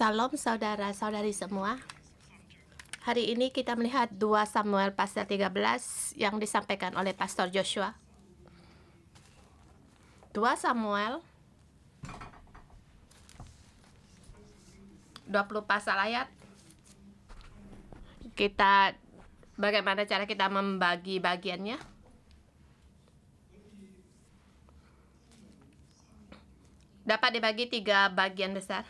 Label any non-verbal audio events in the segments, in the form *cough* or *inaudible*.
Salam saudara-saudari semua. Hari ini kita melihat dua Samuel pasal 13 yang disampaikan oleh Pastor Joshua. Dua Samuel 20 pasal ayat. Kita bagaimana cara kita membagi bagiannya? Dapat dibagi tiga bagian besar.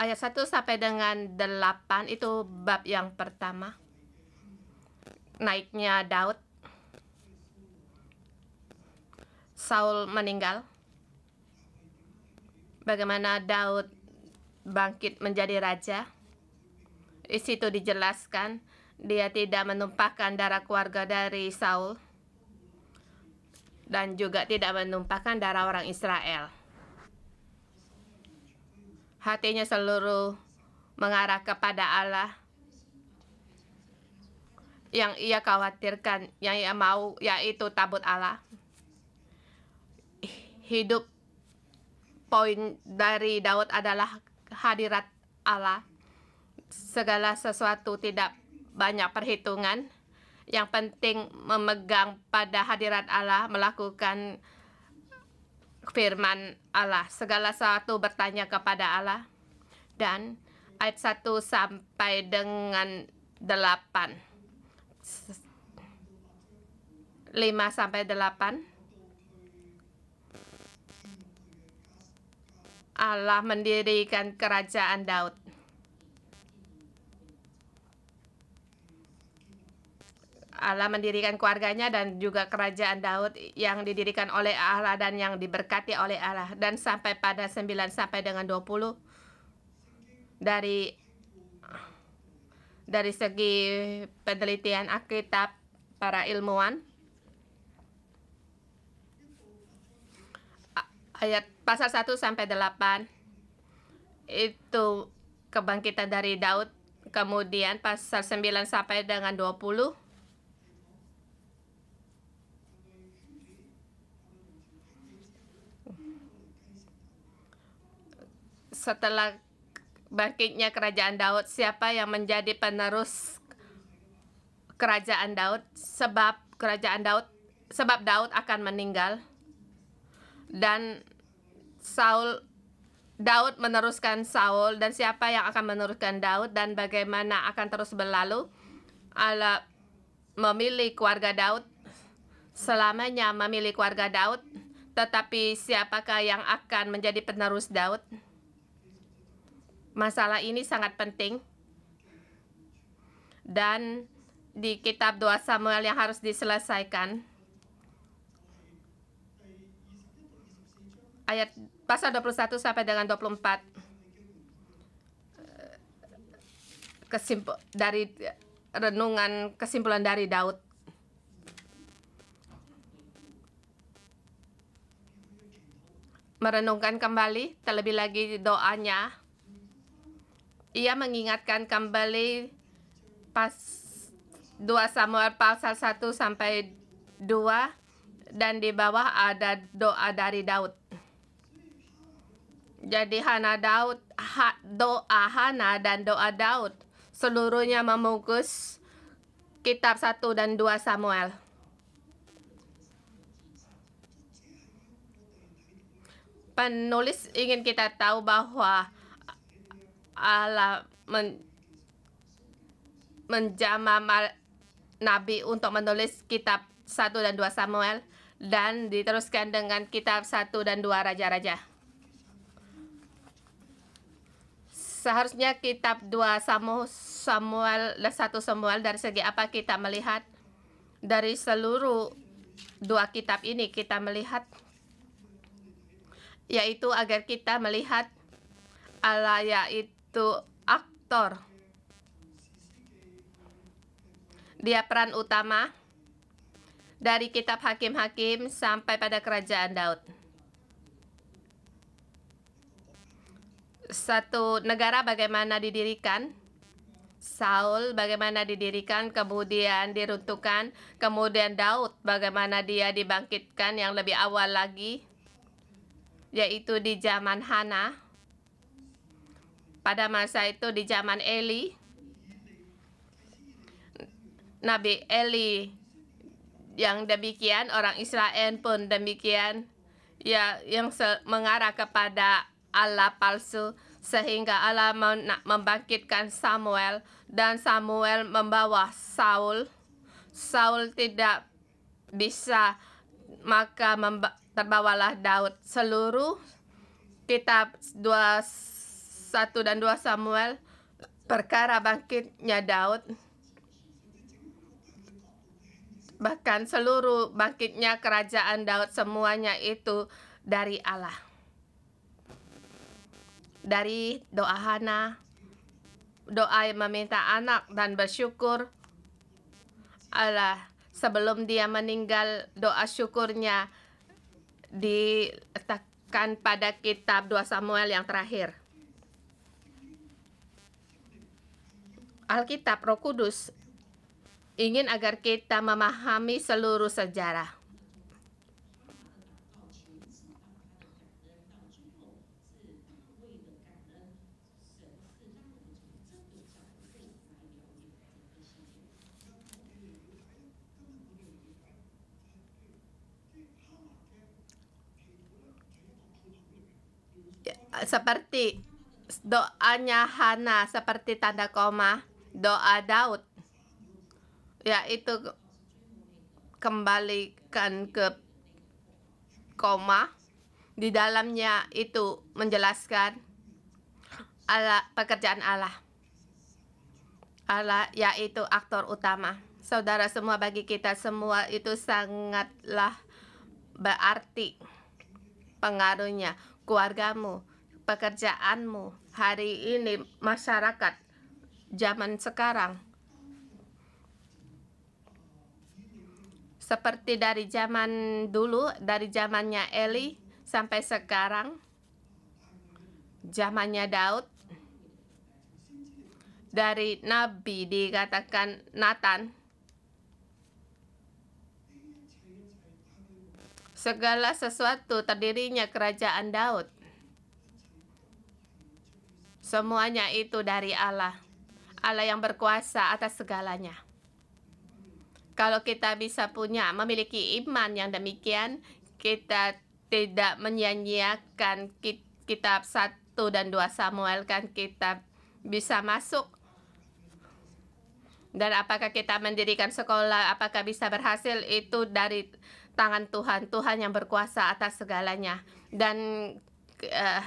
ayat 1 sampai dengan 8 itu bab yang pertama naiknya Daud Saul meninggal bagaimana Daud bangkit menjadi raja di situ dijelaskan dia tidak menumpahkan darah keluarga dari Saul dan juga tidak menumpahkan darah orang Israel hatinya seluruh mengarah kepada Allah yang ia khawatirkan, yang ia mau, yaitu tabut Allah. Hidup poin dari Daud adalah hadirat Allah. Segala sesuatu tidak banyak perhitungan. Yang penting memegang pada hadirat Allah, melakukan firman Allah. Segala sesuatu bertanya kepada Allah. Dan ayat 1 sampai dengan 8. 5 sampai 8. Allah mendirikan kerajaan Daud. Allah mendirikan keluarganya dan juga kerajaan Daud yang didirikan oleh Allah dan yang diberkati oleh Allah dan sampai pada 9 sampai dengan 20 dari dari segi penelitian Alkitab para ilmuwan ayat pasal 1 sampai 8 itu kebangkitan dari Daud kemudian pasal 9 sampai dengan 20 setelah bangkitnya kerajaan Daud, siapa yang menjadi penerus kerajaan Daud? Sebab kerajaan Daud, sebab Daud akan meninggal dan Saul Daud meneruskan Saul dan siapa yang akan meneruskan Daud dan bagaimana akan terus berlalu Allah memilih keluarga Daud selamanya memilih keluarga Daud tetapi siapakah yang akan menjadi penerus Daud Masalah ini sangat penting. Dan di kitab 2 Samuel yang harus diselesaikan. Ayat pasal 21 sampai dengan 24. Eh, kesimpul dari renungan kesimpulan dari Daud. Merenungkan kembali terlebih lagi doanya ia mengingatkan kembali pas 2 Samuel pasal 1 sampai 2 dan di bawah ada doa dari Daud. Jadi Hana Daud, ha, doa Hana dan doa Daud seluruhnya memukus kitab 1 dan 2 Samuel. Penulis ingin kita tahu bahwa Allah men menjama Nabi untuk menulis kitab 1 dan 2 Samuel dan diteruskan dengan kitab 1 dan 2 Raja-Raja. Seharusnya kitab 2 Samuel dan 1 Samuel dari segi apa kita melihat dari seluruh dua kitab ini kita melihat yaitu agar kita melihat Allah yaitu to aktor dia peran utama dari kitab hakim-hakim sampai pada kerajaan Daud. Satu negara bagaimana didirikan, Saul bagaimana didirikan, kemudian diruntuhkan, kemudian Daud bagaimana dia dibangkitkan yang lebih awal lagi, yaitu di zaman Hana pada masa itu di zaman Eli Nabi Eli yang demikian orang Israel pun demikian ya yang mengarah kepada Allah palsu sehingga Allah membangkitkan Samuel dan Samuel membawa Saul Saul tidak bisa maka terbawalah Daud seluruh kitab 2 1 dan 2 Samuel perkara bangkitnya Daud bahkan seluruh bangkitnya kerajaan Daud semuanya itu dari Allah dari doa Hana doa yang meminta anak dan bersyukur Allah sebelum dia meninggal doa syukurnya diletakkan pada kitab 2 Samuel yang terakhir Alkitab, Roh Kudus ingin agar kita memahami seluruh sejarah. Ya, seperti doanya Hana seperti tanda koma doa Daud yaitu kembalikan ke koma di dalamnya itu menjelaskan Allah, pekerjaan Allah Allah yaitu aktor utama saudara semua bagi kita semua itu sangatlah berarti pengaruhnya keluargamu pekerjaanmu hari ini masyarakat zaman sekarang. Seperti dari zaman dulu, dari zamannya Eli sampai sekarang, zamannya Daud, dari Nabi dikatakan Nathan, segala sesuatu terdirinya kerajaan Daud. Semuanya itu dari Allah. Allah yang berkuasa atas segalanya. Kalau kita bisa punya memiliki iman yang demikian, kita tidak menyanyiakan kitab 1 dan 2 Samuel kan kita bisa masuk dan apakah kita mendirikan sekolah apakah bisa berhasil itu dari tangan Tuhan Tuhan yang berkuasa atas segalanya dan uh,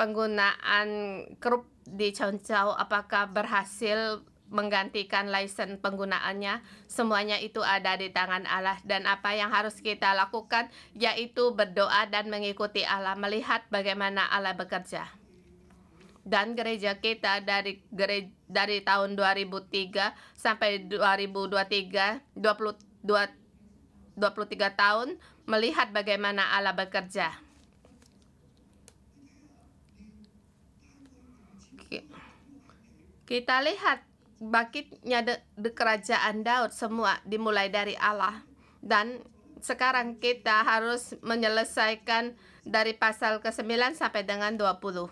penggunaan kerup di Chongqing apakah berhasil menggantikan lisensi penggunaannya semuanya itu ada di tangan Allah dan apa yang harus kita lakukan yaitu berdoa dan mengikuti Allah melihat bagaimana Allah bekerja dan gereja kita dari gereja, dari tahun 2003 sampai 2023 22 23 tahun melihat bagaimana Allah bekerja Kita lihat bakitnya de, de kerajaan Daud semua dimulai dari Allah. Dan sekarang kita harus menyelesaikan dari pasal ke-9 sampai dengan 20.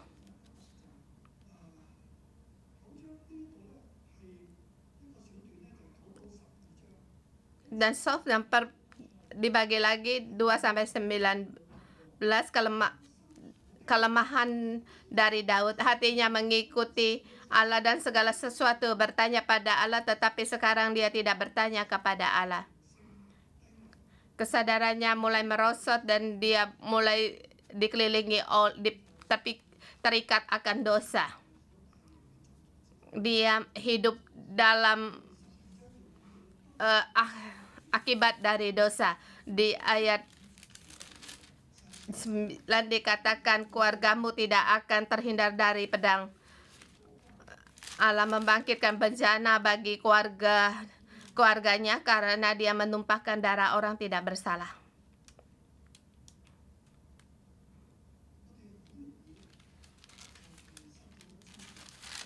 Dan soft yang per, dibagi lagi 2 sampai 19 kelemah kelemahan dari Daud. Hatinya mengikuti Allah dan segala sesuatu bertanya pada Allah tetapi sekarang dia tidak bertanya kepada Allah. Kesadarannya mulai merosot dan dia mulai dikelilingi tapi terikat akan dosa. Dia hidup dalam uh, akibat dari dosa. Di ayat dan dikatakan keluargamu tidak akan terhindar dari pedang. Allah membangkitkan bencana bagi keluarga keluarganya karena dia menumpahkan darah orang tidak bersalah.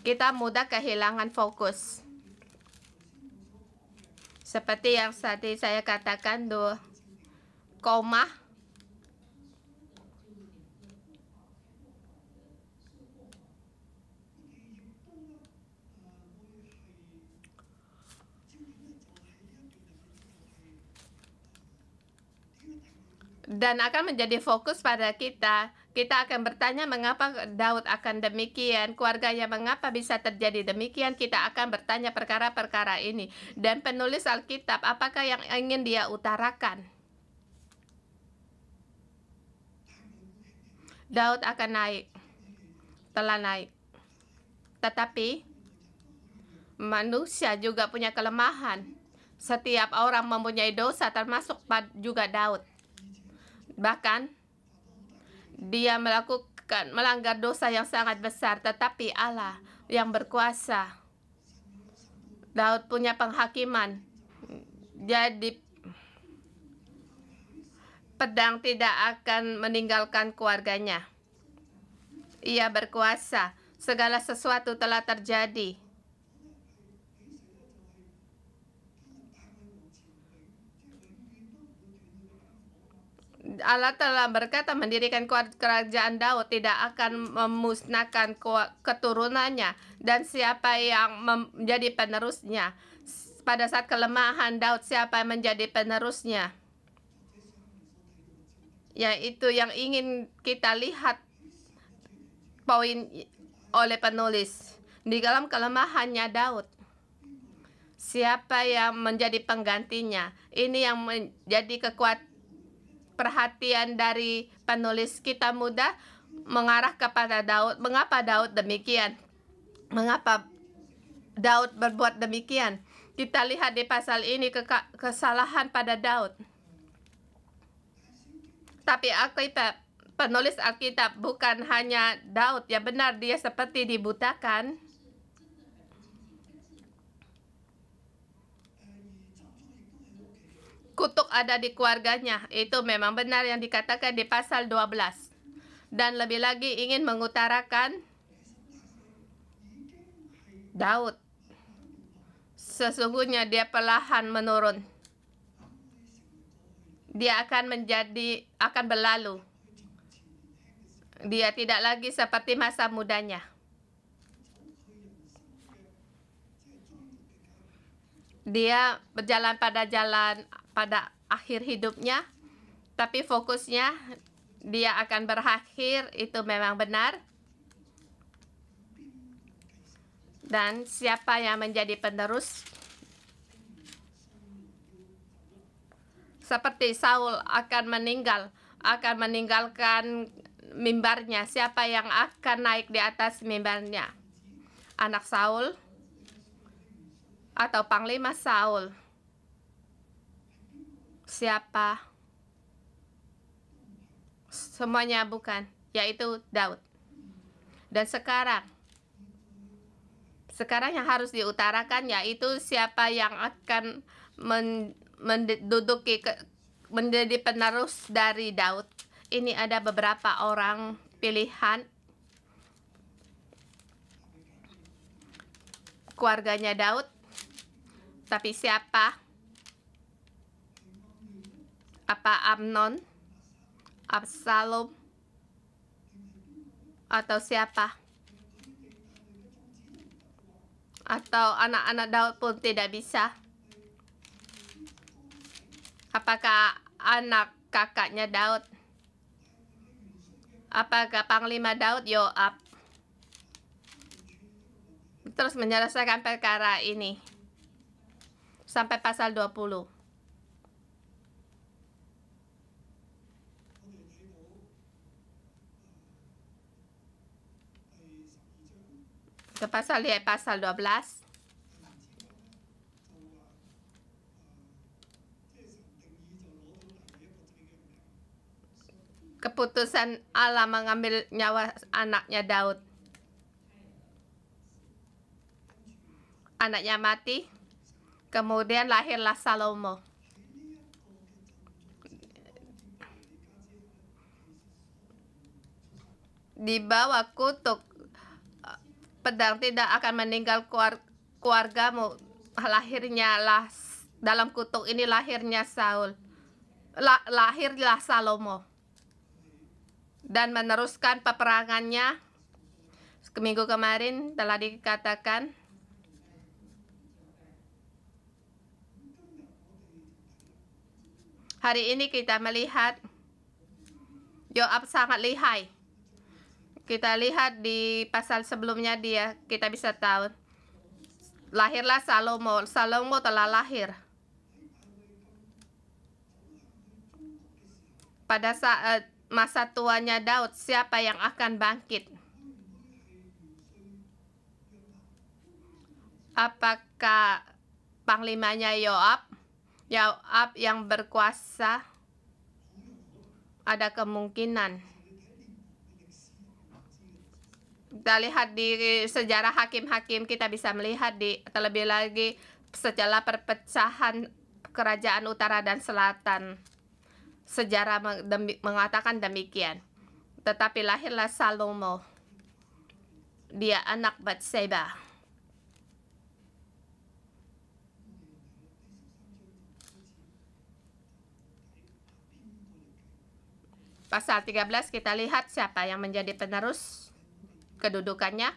Kita mudah kehilangan fokus. Seperti yang tadi saya katakan, do, koma. dan akan menjadi fokus pada kita. Kita akan bertanya mengapa Daud akan demikian, keluarganya mengapa bisa terjadi demikian. Kita akan bertanya perkara-perkara ini. Dan penulis Alkitab, apakah yang ingin dia utarakan? Daud akan naik, telah naik. Tetapi manusia juga punya kelemahan. Setiap orang mempunyai dosa, termasuk juga Daud. Bahkan dia melakukan melanggar dosa yang sangat besar, tetapi Allah yang berkuasa. Daud punya penghakiman. Jadi pedang tidak akan meninggalkan keluarganya. Ia berkuasa. Segala sesuatu telah terjadi. Allah telah berkata mendirikan kerajaan Daud tidak akan memusnahkan keturunannya dan siapa yang menjadi penerusnya pada saat kelemahan Daud siapa yang menjadi penerusnya yaitu yang ingin kita lihat poin oleh penulis di dalam kelemahannya Daud siapa yang menjadi penggantinya ini yang menjadi kekuat perhatian dari penulis kita muda mengarah kepada Daud. Mengapa Daud demikian? Mengapa Daud berbuat demikian? Kita lihat di pasal ini kesalahan pada Daud. Tapi Alkitab, penulis Alkitab bukan hanya Daud. Ya benar dia seperti dibutakan kutuk ada di keluarganya. Itu memang benar yang dikatakan di pasal 12. Dan lebih lagi ingin mengutarakan Daud. Sesungguhnya dia perlahan menurun. Dia akan menjadi akan berlalu. Dia tidak lagi seperti masa mudanya. Dia berjalan pada jalan pada akhir hidupnya tapi fokusnya dia akan berakhir itu memang benar dan siapa yang menjadi penerus seperti Saul akan meninggal akan meninggalkan mimbarnya siapa yang akan naik di atas mimbarnya anak Saul atau panglima Saul siapa? Semuanya bukan, yaitu Daud. Dan sekarang, sekarang yang harus diutarakan yaitu siapa yang akan men menduduki ke, menjadi penerus dari Daud. Ini ada beberapa orang pilihan keluarganya Daud. Tapi siapa apa Amnon, Absalom, atau siapa? Atau anak-anak Daud pun tidak bisa? Apakah anak kakaknya Daud? Apakah panglima Daud Yoab? Terus menyelesaikan perkara ini sampai pasal 20. Ke pasal lihat pasal 12. Keputusan Allah mengambil nyawa anaknya Daud. Anaknya mati. Kemudian lahirlah Salomo. Di bawah kutuk pedang tidak akan meninggal keluargamu lahirnya lah dalam kutuk ini lahirnya Saul La, lahirlah Salomo dan meneruskan peperangannya Keminggu kemarin telah dikatakan hari ini kita melihat Yoab sangat lihai kita lihat di pasal sebelumnya dia, kita bisa tahu. Lahirlah Salomo, Salomo telah lahir. Pada saat eh, masa tuanya Daud, siapa yang akan bangkit? Apakah panglimanya Yoab? Yoab yang berkuasa? Ada kemungkinan. kita lihat di sejarah hakim-hakim kita bisa melihat di terlebih lagi sejarah perpecahan kerajaan utara dan selatan. Sejarah mengatakan demikian. Tetapi lahirlah Salomo. Dia anak Batseba. Pasal 13 kita lihat siapa yang menjadi penerus kedudukannya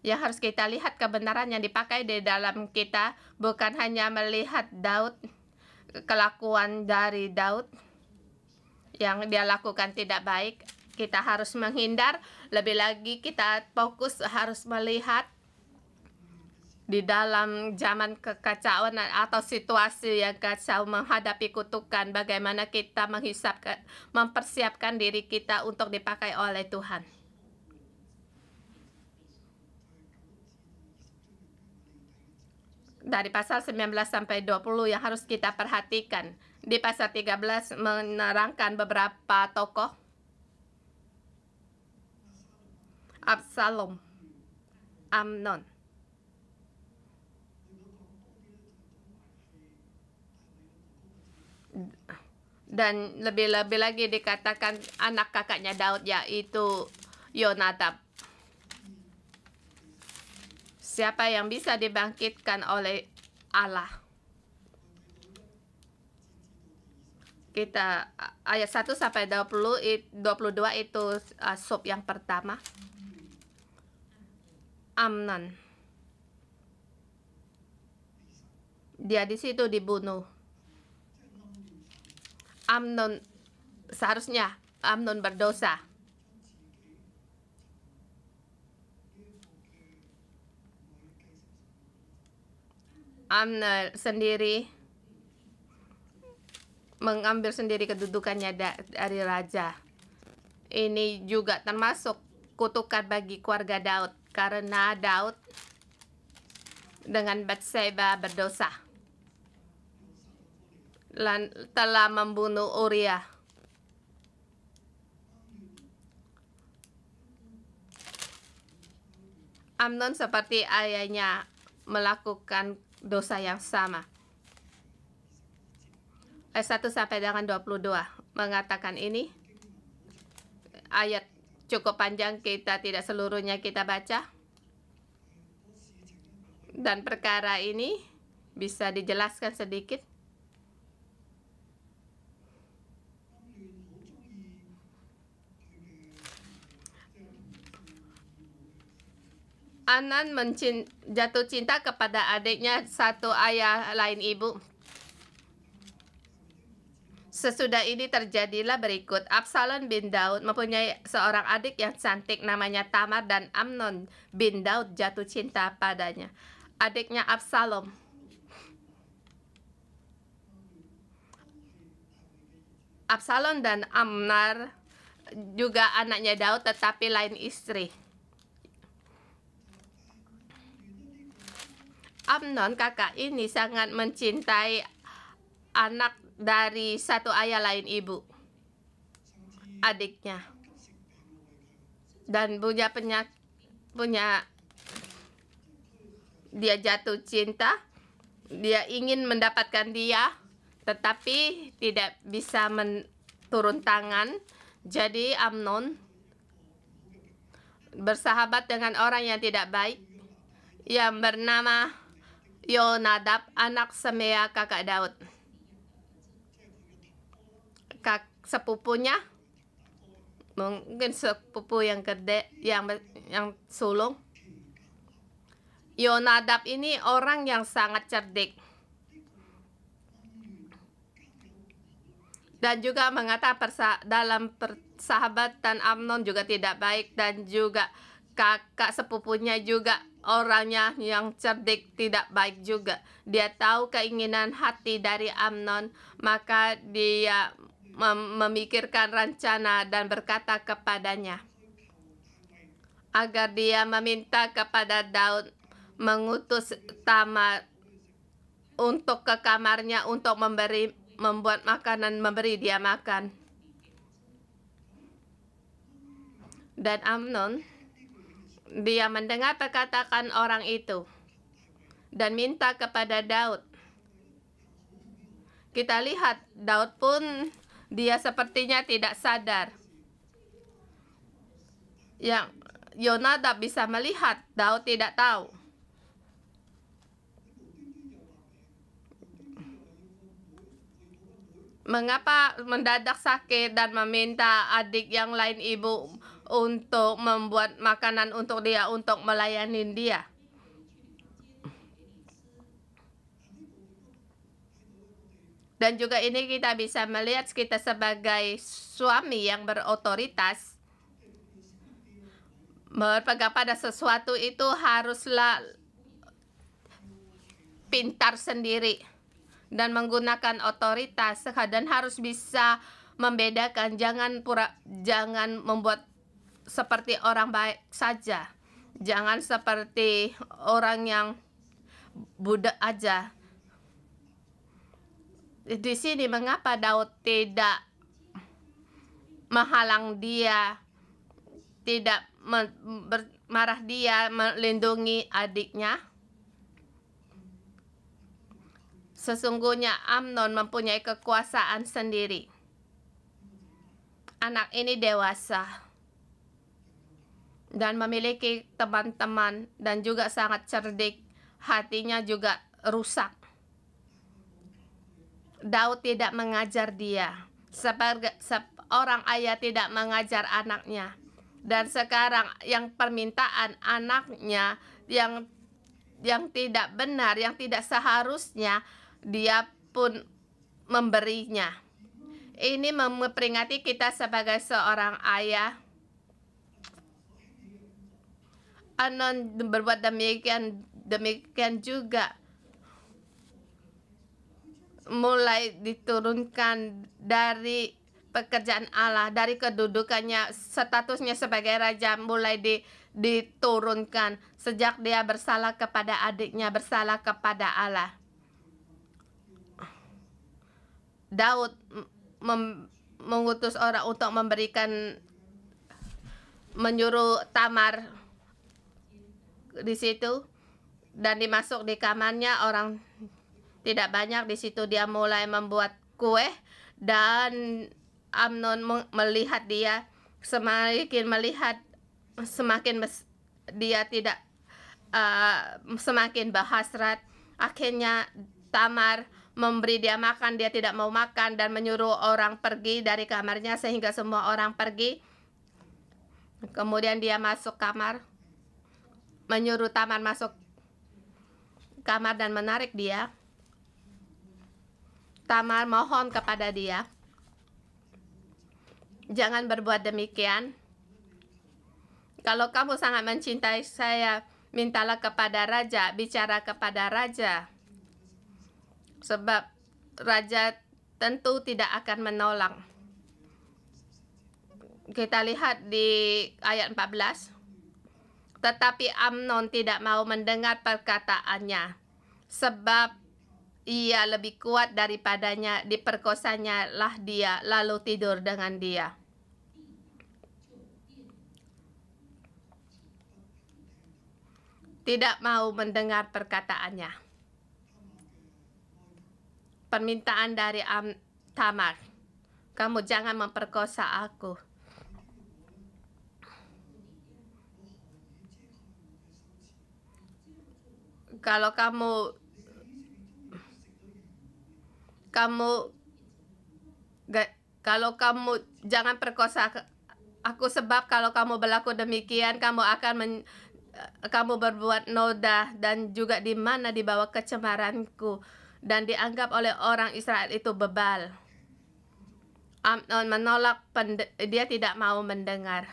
ya harus kita lihat kebenaran yang dipakai di dalam kita bukan hanya melihat Daud kelakuan dari Daud yang dia lakukan tidak baik kita harus menghindar lebih lagi kita fokus harus melihat di dalam zaman kekacauan atau situasi yang kacau menghadapi kutukan bagaimana kita menghisap mempersiapkan diri kita untuk dipakai oleh Tuhan dari pasal 19 sampai 20 yang harus kita perhatikan. Di pasal 13 menerangkan beberapa tokoh Absalom, Amnon. Dan lebih-lebih lagi dikatakan anak kakaknya Daud yaitu Yonatap. Siapa yang bisa dibangkitkan oleh Allah? Kita ayat 1 sampai 20 22 itu uh, sub yang pertama. Amnon. Dia di situ dibunuh. Amnon seharusnya Amnon berdosa Amna sendiri mengambil sendiri kedudukannya dari raja. Ini juga termasuk kutukan bagi keluarga Daud karena Daud dengan Batseba berdosa dan telah membunuh Uria. Amnon seperti ayahnya melakukan dosa yang sama. Ayat 1 sampai dengan 22 mengatakan ini ayat cukup panjang kita tidak seluruhnya kita baca. Dan perkara ini bisa dijelaskan sedikit Anan mencin jatuh cinta kepada adiknya satu ayah lain ibu. Sesudah ini terjadilah berikut. Absalon bin Daud mempunyai seorang adik yang cantik namanya Tamar dan Amnon bin Daud jatuh cinta padanya. Adiknya Absalom. Absalon dan Amnar juga anaknya Daud tetapi lain istri. Amnon kakak ini sangat mencintai anak dari satu ayah lain ibu adiknya dan punya penyak punya dia jatuh cinta dia ingin mendapatkan dia tetapi tidak bisa turun tangan jadi Amnon bersahabat dengan orang yang tidak baik yang bernama nadap anak mea kakak Daud. Kak, sepupunya mungkin sepupu yang gede yang yang sulung. Yonadab ini orang yang sangat cerdik. dan juga mengata persa dalam persahabatan Amnon juga tidak baik dan juga kakak sepupunya juga orangnya yang cerdik tidak baik juga. Dia tahu keinginan hati dari Amnon, maka dia memikirkan rencana dan berkata kepadanya agar dia meminta kepada Daud mengutus Tamar untuk ke kamarnya untuk memberi membuat makanan memberi dia makan. Dan Amnon dia mendengar perkataan orang itu dan minta kepada Daud. Kita lihat Daud pun dia sepertinya tidak sadar. Yang Yonadab bisa melihat, Daud tidak tahu. mengapa mendadak sakit dan meminta adik yang lain ibu untuk membuat makanan untuk dia untuk melayani dia dan juga ini kita bisa melihat kita sebagai suami yang berotoritas berpegang pada sesuatu itu haruslah pintar sendiri dan menggunakan otoritas dan harus bisa membedakan jangan pura jangan membuat seperti orang baik saja. Jangan seperti orang yang budak aja. Di sini mengapa Daud tidak menghalang dia, tidak marah dia, melindungi adiknya? Sesungguhnya Amnon mempunyai kekuasaan sendiri. Anak ini dewasa dan memiliki teman-teman dan juga sangat cerdik, hatinya juga rusak. Daud tidak mengajar dia, seorang ayah tidak mengajar anaknya. Dan sekarang yang permintaan anaknya yang yang tidak benar, yang tidak seharusnya dia pun memberinya. Ini memperingati kita sebagai seorang ayah Anon berbuat demikian demikian juga mulai diturunkan dari pekerjaan Allah dari kedudukannya statusnya sebagai raja mulai di, diturunkan sejak dia bersalah kepada adiknya bersalah kepada Allah Daud mem, mengutus orang untuk memberikan menyuruh Tamar di situ dan dimasuk di kamarnya orang tidak banyak di situ dia mulai membuat kue dan Amnon melihat dia semakin melihat semakin dia tidak uh, semakin berhasrat akhirnya Tamar memberi dia makan dia tidak mau makan dan menyuruh orang pergi dari kamarnya sehingga semua orang pergi kemudian dia masuk kamar menyuruh Taman masuk kamar dan menarik dia. Tamar mohon kepada dia, "Jangan berbuat demikian. Kalau kamu sangat mencintai saya, mintalah kepada raja, bicara kepada raja, sebab raja tentu tidak akan menolak." Kita lihat di ayat 14. Tetapi Amnon tidak mau mendengar perkataannya, sebab ia lebih kuat daripadanya, diperkosanya lah dia, lalu tidur dengan dia. Tidak mau mendengar perkataannya. Permintaan dari Am Tamar, kamu jangan memperkosa aku kalau kamu kamu gak, kalau kamu jangan perkosa aku sebab kalau kamu berlaku demikian kamu akan men, eh, kamu berbuat noda dan juga di mana dibawa kecemaranku dan dianggap oleh orang Israel itu bebal. Amnon eh, menolak dia tidak mau mendengar.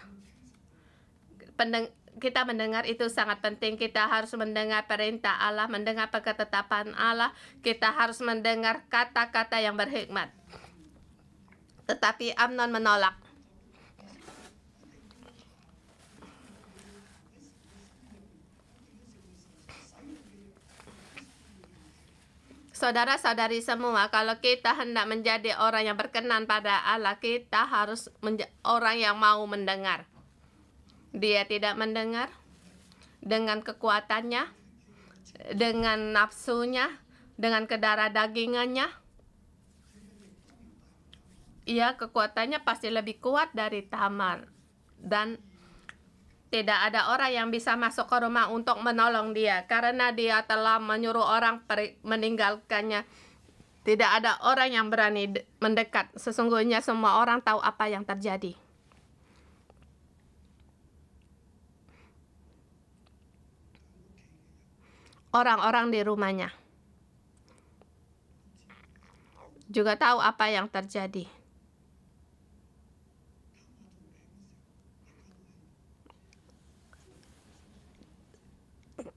Pendeng kita mendengar itu sangat penting. Kita harus mendengar perintah Allah, mendengar ketetapan Allah. Kita harus mendengar kata-kata yang berhikmat. Tetapi Amnon menolak. Saudara-saudari semua, kalau kita hendak menjadi orang yang berkenan pada Allah, kita harus orang yang mau mendengar. Dia tidak mendengar dengan kekuatannya, dengan nafsunya, dengan kedara dagingannya. Ia kekuatannya pasti lebih kuat dari Tamar dan tidak ada orang yang bisa masuk ke rumah untuk menolong dia karena dia telah menyuruh orang meninggalkannya. Tidak ada orang yang berani mendekat. Sesungguhnya semua orang tahu apa yang terjadi. orang-orang di rumahnya. Juga tahu apa yang terjadi.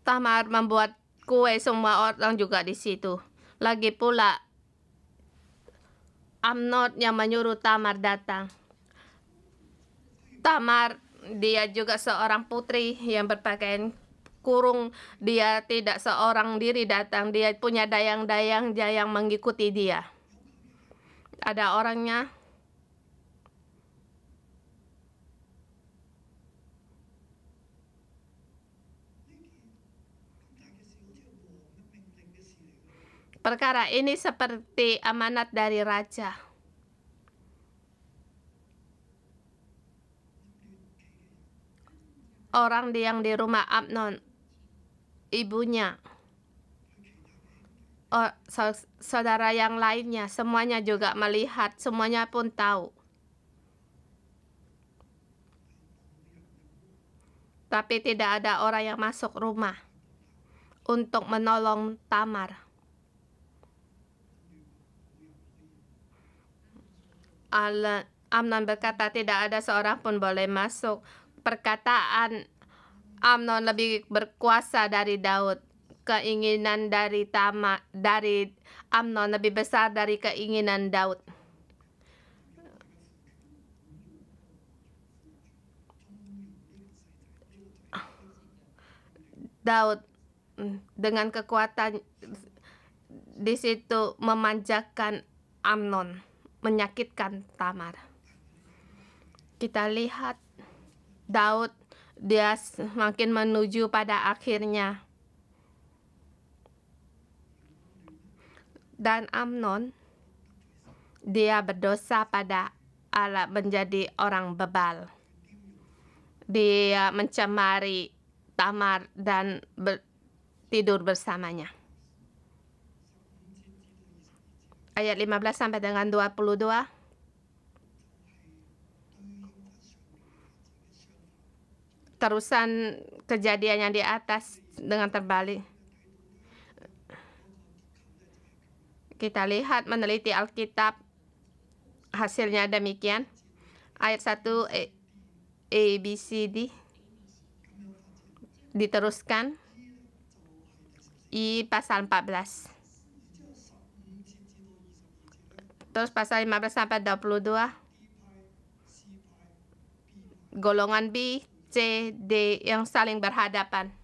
Tamar membuat kue semua orang juga di situ. Lagi pula Amnot yang menyuruh Tamar datang. Tamar dia juga seorang putri yang berpakaian kurung dia tidak seorang diri datang dia punya dayang-dayang yang mengikuti dia ada orangnya Perkara ini seperti amanat dari raja. Orang yang di rumah Abnon ibunya, oh, saudara yang lainnya, semuanya juga melihat, semuanya pun tahu. Tapi tidak ada orang yang masuk rumah untuk menolong Tamar. Amnon berkata tidak ada seorang pun boleh masuk. Perkataan Amnon lebih berkuasa dari Daud. Keinginan dari Tama dari Amnon lebih besar dari keinginan Daud. Daud mm, dengan kekuatan di situ memanjakan Amnon, menyakitkan Tamar. Kita lihat Daud dia semakin menuju pada akhirnya. Dan Amnon, dia berdosa pada Allah menjadi orang bebal. Dia mencemari Tamar dan ber, tidur bersamanya. Ayat 15 sampai dengan 22. terusan kejadian yang di atas dengan terbalik. Kita lihat meneliti Alkitab hasilnya demikian. Ayat 1 A, B C D diteruskan I pasal 14. Terus pasal 15 sampai 22 golongan B C, D yang saling berhadapan.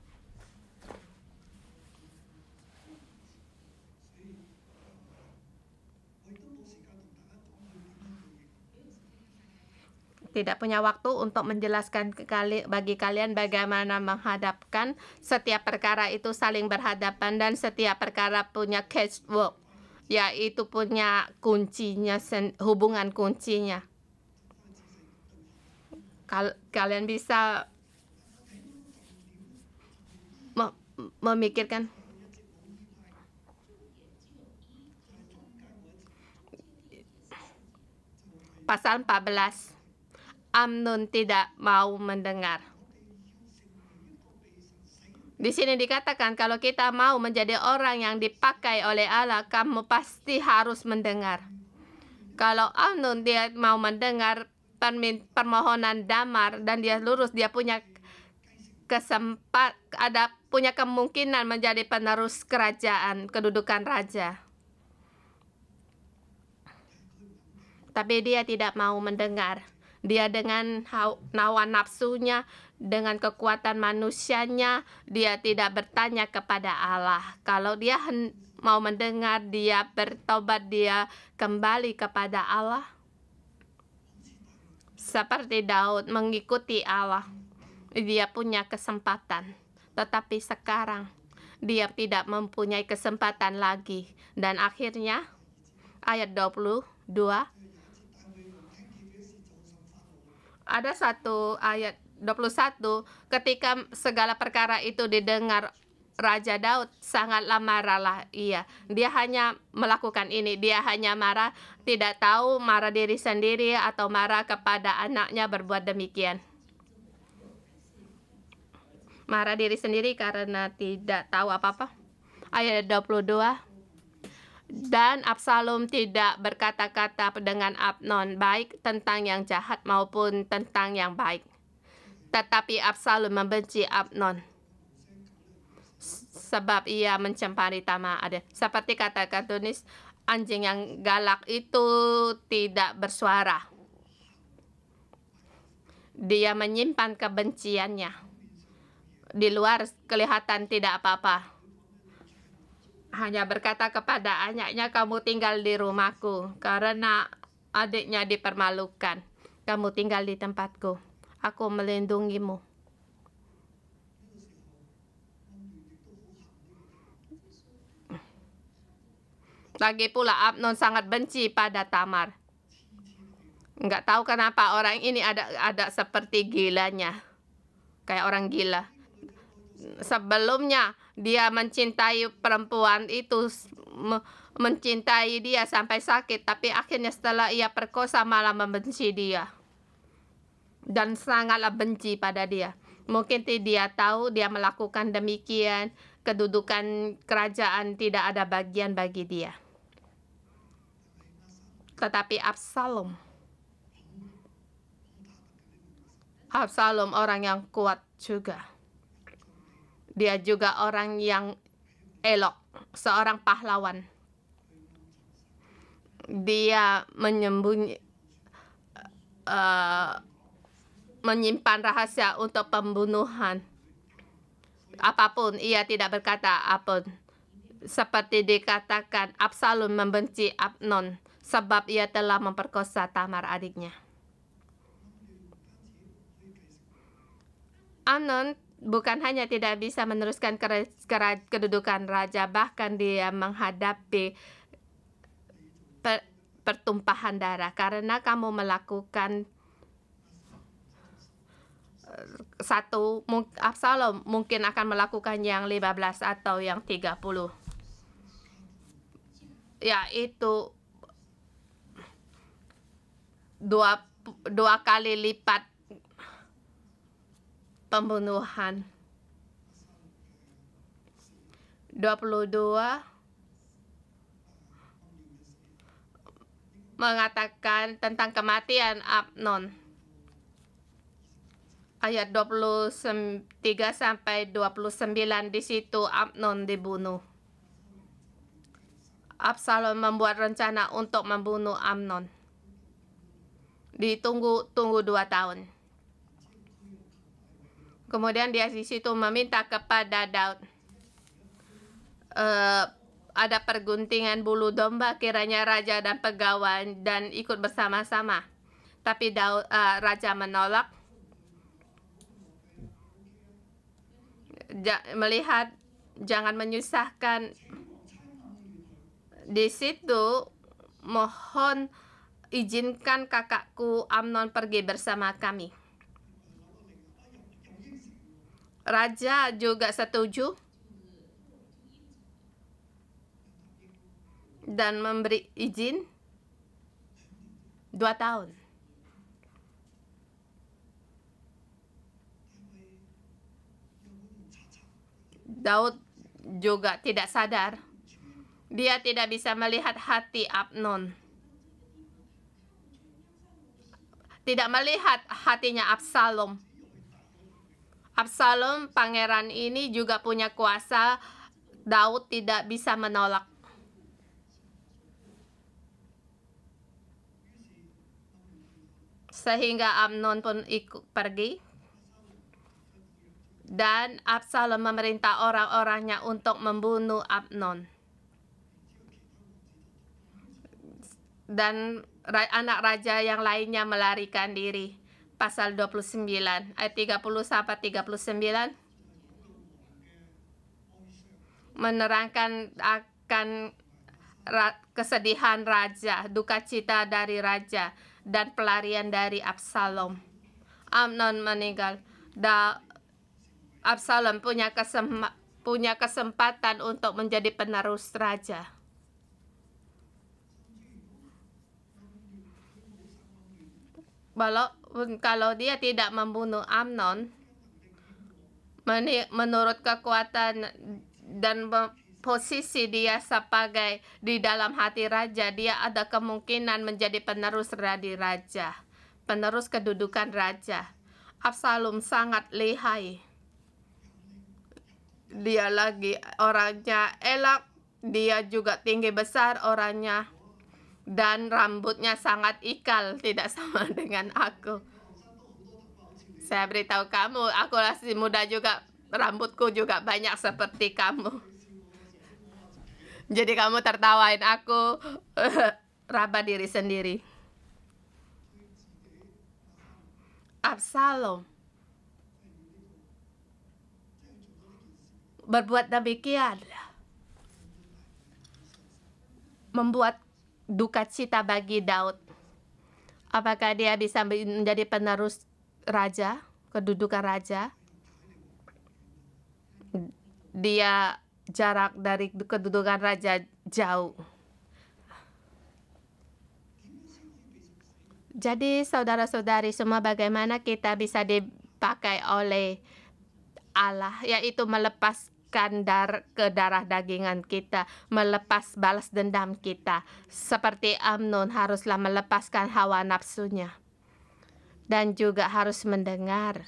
tidak punya waktu untuk menjelaskan kali, bagi kalian bagaimana menghadapkan setiap perkara itu saling berhadapan dan setiap perkara punya catchword, yaitu punya kuncinya hubungan kuncinya Kal kalian bisa me memikirkan pasal 14 Amnun tidak mau mendengar di sini dikatakan kalau kita mau menjadi orang yang dipakai oleh Allah, kamu pasti harus mendengar. Kalau Amnun dia mau mendengar, permohonan damar dan dia lurus dia punya kesempat ada punya kemungkinan menjadi penerus kerajaan kedudukan raja tapi dia tidak mau mendengar dia dengan nawa nafsunya dengan kekuatan manusianya dia tidak bertanya kepada Allah kalau dia mau mendengar dia bertobat dia kembali kepada Allah seperti Daud mengikuti Allah, dia punya kesempatan, tetapi sekarang dia tidak mempunyai kesempatan lagi dan akhirnya ayat 22 ada satu ayat 21 ketika segala perkara itu didengar Raja Daud sangat lama ralah. Iya Dia hanya melakukan ini, dia hanya marah, tidak tahu marah diri sendiri atau marah kepada anaknya berbuat demikian. Marah diri sendiri karena tidak tahu apa-apa. Ayat 22 dan Absalom tidak berkata-kata dengan Abnon baik tentang yang jahat maupun tentang yang baik. Tetapi Absalom membenci Abnon sebab ia mencemari Tama ada seperti kata kartunis anjing yang galak itu tidak bersuara dia menyimpan kebenciannya di luar kelihatan tidak apa-apa hanya berkata kepada anaknya kamu tinggal di rumahku karena adiknya dipermalukan kamu tinggal di tempatku aku melindungimu Lagi pula Abnon sangat benci pada Tamar. Enggak tahu kenapa orang ini ada ada seperti gilanya. Kayak orang gila. Sebelumnya dia mencintai perempuan itu mencintai dia sampai sakit, tapi akhirnya setelah ia perkosa malah membenci dia. Dan sangatlah benci pada dia. Mungkin dia tahu dia melakukan demikian, kedudukan kerajaan tidak ada bagian bagi dia. Tetapi Absalom Absalom orang yang kuat juga. Dia juga orang yang elok, seorang pahlawan. Dia menyembunyi uh, menyimpan rahasia untuk pembunuhan. Apapun ia tidak berkata apapun. Seperti dikatakan Absalom membenci Abnon sebab ia telah memperkosa Tamar adiknya. Amnon bukan hanya tidak bisa meneruskan kedudukan raja, bahkan dia menghadapi pertumpahan darah karena kamu melakukan eh, satu Absalom mungkin akan melakukan yang 15 atau yang 30 ya itu dua dua kali lipat pembunuhan 22 mengatakan tentang kematian Abnon ayat 23 sampai 29 di situ Abnon dibunuh Absalom membuat rencana untuk membunuh Amnon ditunggu tunggu dua tahun. Kemudian dia di situ meminta kepada Daud, e, ada perguntingan bulu domba kiranya raja dan pegawai dan ikut bersama-sama. Tapi Daud, uh, raja menolak. Ja, melihat jangan menyusahkan di situ mohon Izinkan kakakku Amnon pergi bersama kami. Raja juga setuju dan memberi izin dua tahun. Daud juga tidak sadar. Dia tidak bisa melihat hati Abnon. tidak melihat hatinya Absalom. Absalom, pangeran ini juga punya kuasa. Daud tidak bisa menolak. Sehingga Amnon pun ikut pergi. Dan Absalom memerintah orang-orangnya untuk membunuh Amnon. dan anak raja yang lainnya melarikan diri. Pasal 29 ayat 30 sampai 39 menerangkan akan kesedihan raja, duka cita dari raja dan pelarian dari Absalom. Amnon meninggal. Da Absalom punya kesempatan punya kesempatan untuk menjadi penerus raja. walaupun kalau dia tidak membunuh Amnon menurut kekuatan dan posisi dia sebagai di dalam hati raja dia ada kemungkinan menjadi penerus dari raja penerus kedudukan raja Absalom sangat lihai dia lagi orangnya elak dia juga tinggi besar orangnya dan rambutnya sangat ikal, tidak sama *laughs* dengan aku. Saya beritahu kamu, aku masih muda juga, rambutku juga banyak seperti kamu. Jadi kamu tertawain aku, *laughs* raba diri sendiri. Absalom berbuat demikian membuat duka cita bagi Daud. Apakah dia bisa menjadi penerus raja, kedudukan raja? Dia jarak dari kedudukan raja jauh. Jadi saudara-saudari semua bagaimana kita bisa dipakai oleh Allah yaitu melepas Kandar dar ke darah dagingan kita, melepas balas dendam kita. Seperti Amnon haruslah melepaskan hawa nafsunya. Dan juga harus mendengar.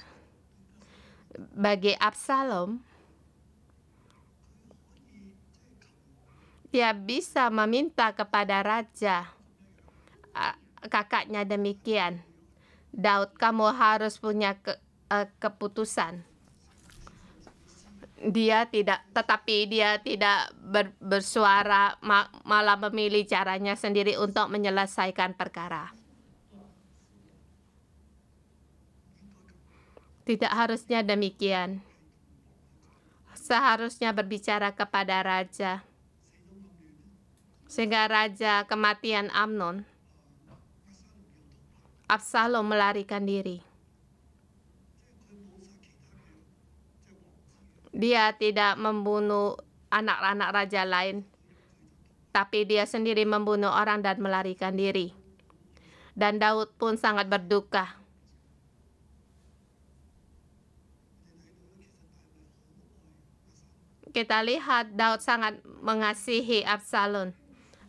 Bagi Absalom, dia bisa meminta kepada raja. Kakaknya demikian. Daud, kamu harus punya ke, uh, keputusan dia tidak tetapi dia tidak ber, bersuara ma, malah memilih caranya sendiri untuk menyelesaikan perkara. Tidak harusnya demikian. Seharusnya berbicara kepada raja. Sehingga raja kematian Amnon Absalom melarikan diri. Dia tidak membunuh anak-anak raja lain, tapi dia sendiri membunuh orang dan melarikan diri. Dan Daud pun sangat berduka. Kita lihat Daud sangat mengasihi Absalom.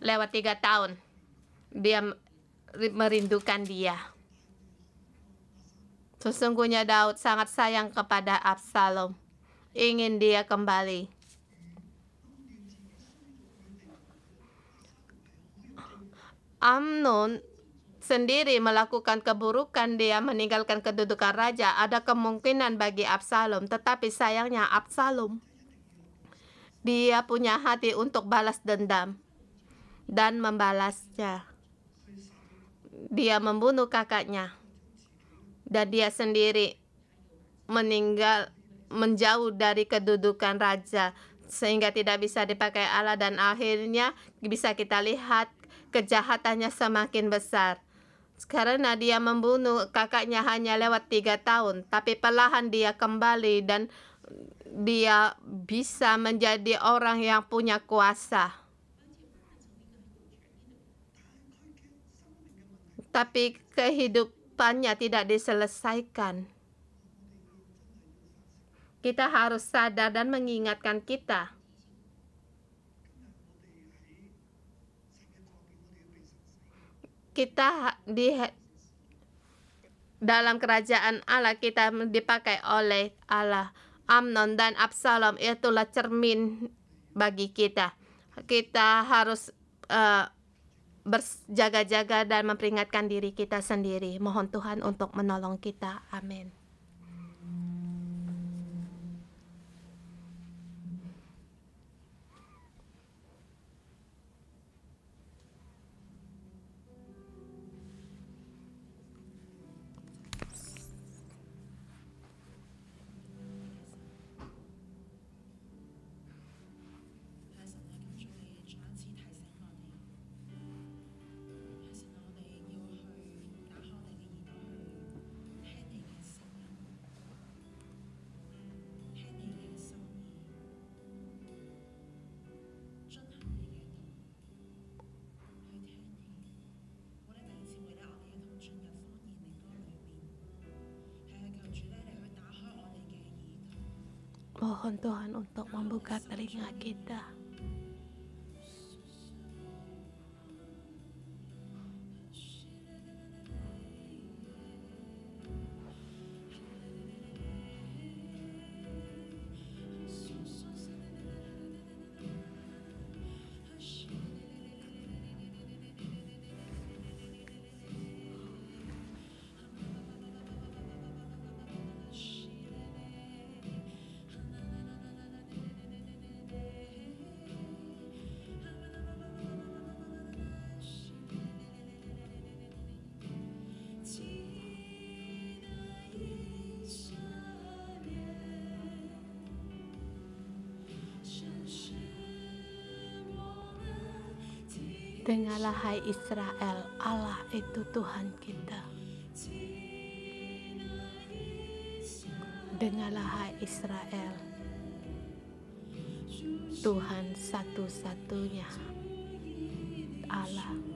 Lewat tiga tahun, dia merindukan dia. Sesungguhnya Daud sangat sayang kepada Absalom ingin dia kembali. Amnon sendiri melakukan keburukan dia meninggalkan kedudukan raja ada kemungkinan bagi Absalom tetapi sayangnya Absalom dia punya hati untuk balas dendam dan membalasnya dia membunuh kakaknya dan dia sendiri meninggal menjauh dari kedudukan raja sehingga tidak bisa dipakai Allah dan akhirnya bisa kita lihat kejahatannya semakin besar. Karena dia membunuh kakaknya hanya lewat tiga tahun, tapi perlahan dia kembali dan dia bisa menjadi orang yang punya kuasa. Tapi kehidupannya tidak diselesaikan. Kita harus sadar dan mengingatkan kita. Kita di dalam kerajaan Allah kita dipakai oleh Allah. Amnon dan Absalom itulah cermin bagi kita. Kita harus uh, berjaga-jaga dan memperingatkan diri kita sendiri. Mohon Tuhan untuk menolong kita. Amin. Tuhan untuk membuka telinga kita. Dengarlah hai Israel, Allah itu Tuhan kita. Dengarlah hai Israel, Tuhan satu-satunya Allah.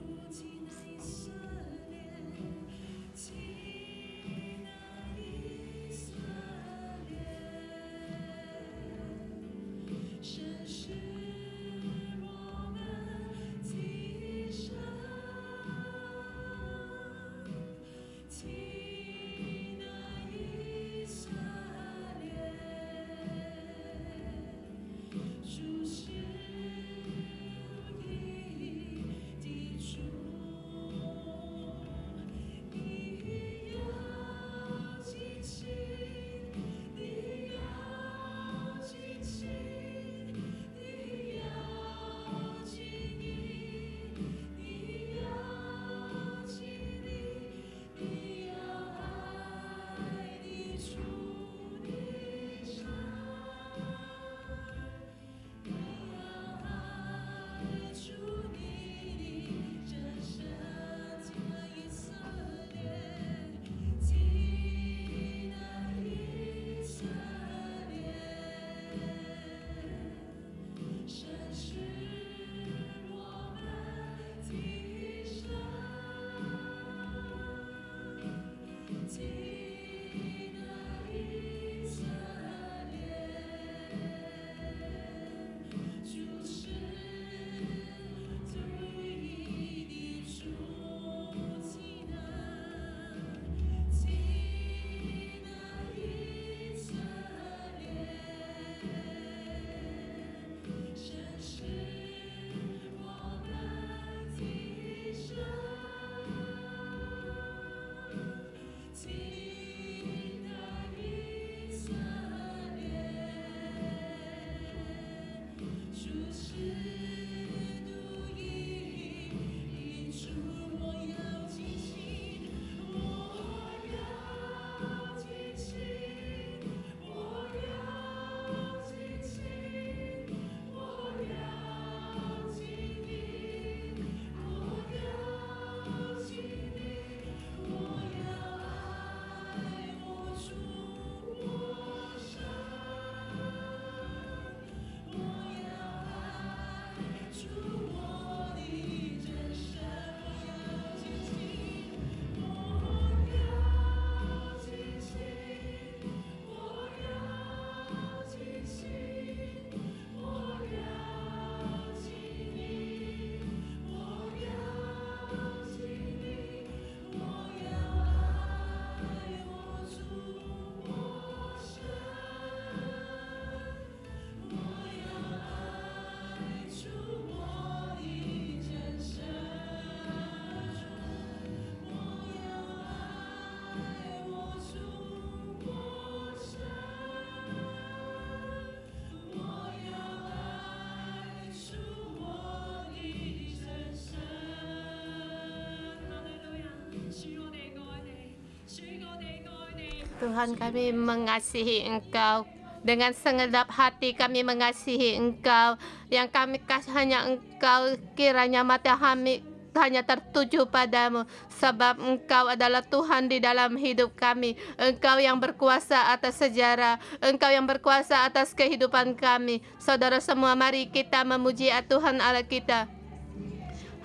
Tuhan kami mengasihi Engkau dengan segenap hati kami mengasihi Engkau yang kami kasih hanya Engkau kiranya mata kami hanya tertuju padamu sebab engkau adalah Tuhan di dalam hidup kami engkau yang berkuasa atas sejarah engkau yang berkuasa atas kehidupan kami saudara semua mari kita memuji Tuhan Allah kita